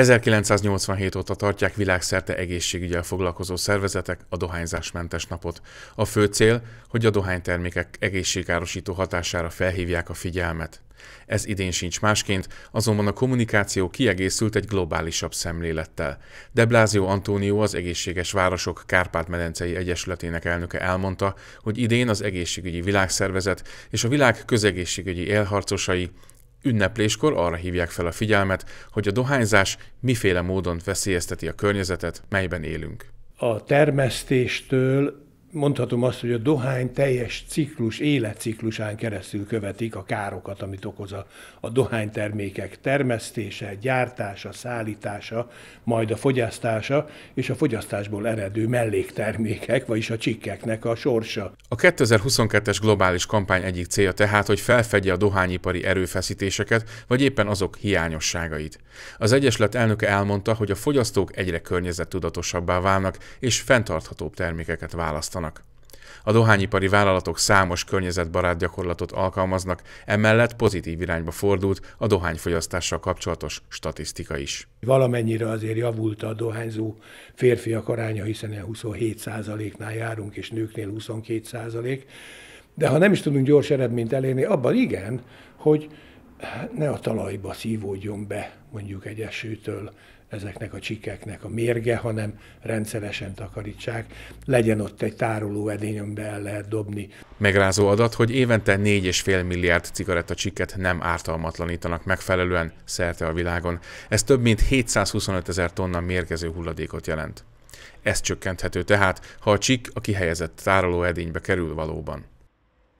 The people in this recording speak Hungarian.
1987 óta tartják világszerte egészségügyel foglalkozó szervezetek a dohányzásmentes napot. A fő cél, hogy a dohánytermékek egészségkárosító hatására felhívják a figyelmet. Ez idén sincs másként, azonban a kommunikáció kiegészült egy globálisabb szemlélettel. De Blázio Antónió az Egészséges Városok Kárpát-medencei Egyesületének elnöke elmondta, hogy idén az Egészségügyi Világszervezet és a világ közegészségügyi élharcosai Ünnepléskor arra hívják fel a figyelmet, hogy a dohányzás miféle módon veszélyezteti a környezetet, melyben élünk. A termesztéstől mondhatom azt, hogy a dohány teljes ciklus, életciklusán keresztül követik a károkat, amit okoz a, a dohánytermékek termesztése, gyártása, szállítása, majd a fogyasztása és a fogyasztásból eredő melléktermékek, vagyis a csikkeknek a sorsa. A 2022-es globális kampány egyik célja tehát, hogy felfedje a dohányipari erőfeszítéseket, vagy éppen azok hiányosságait. Az Egyesület elnöke elmondta, hogy a fogyasztók egyre környezettudatosabbá válnak, és fenntarthatóbb termékeket választanak gyártanak. A dohányipari vállalatok számos környezetbarát gyakorlatot alkalmaznak, emellett pozitív irányba fordult a dohányfogyasztással kapcsolatos statisztika is. Valamennyire azért javult a dohányzó férfiak aránya, hiszen 27%-nál járunk, és nőknél 22%. De ha nem is tudunk gyors eredményt elérni, abban igen, hogy ne a talajba szívódjon be mondjuk egy esőtől ezeknek a csikeknek a mérge, hanem rendszeresen takarítsák. Legyen ott egy tároló edény, amiben el lehet dobni. Megrázó adat, hogy évente 4,5 milliárd cigarettacsikket nem ártalmatlanítanak megfelelően szerte a világon. Ez több mint 725 ezer tonna mérgező hulladékot jelent. Ez csökkenthető tehát, ha a csik a kihelyezett tároló edénybe kerül valóban.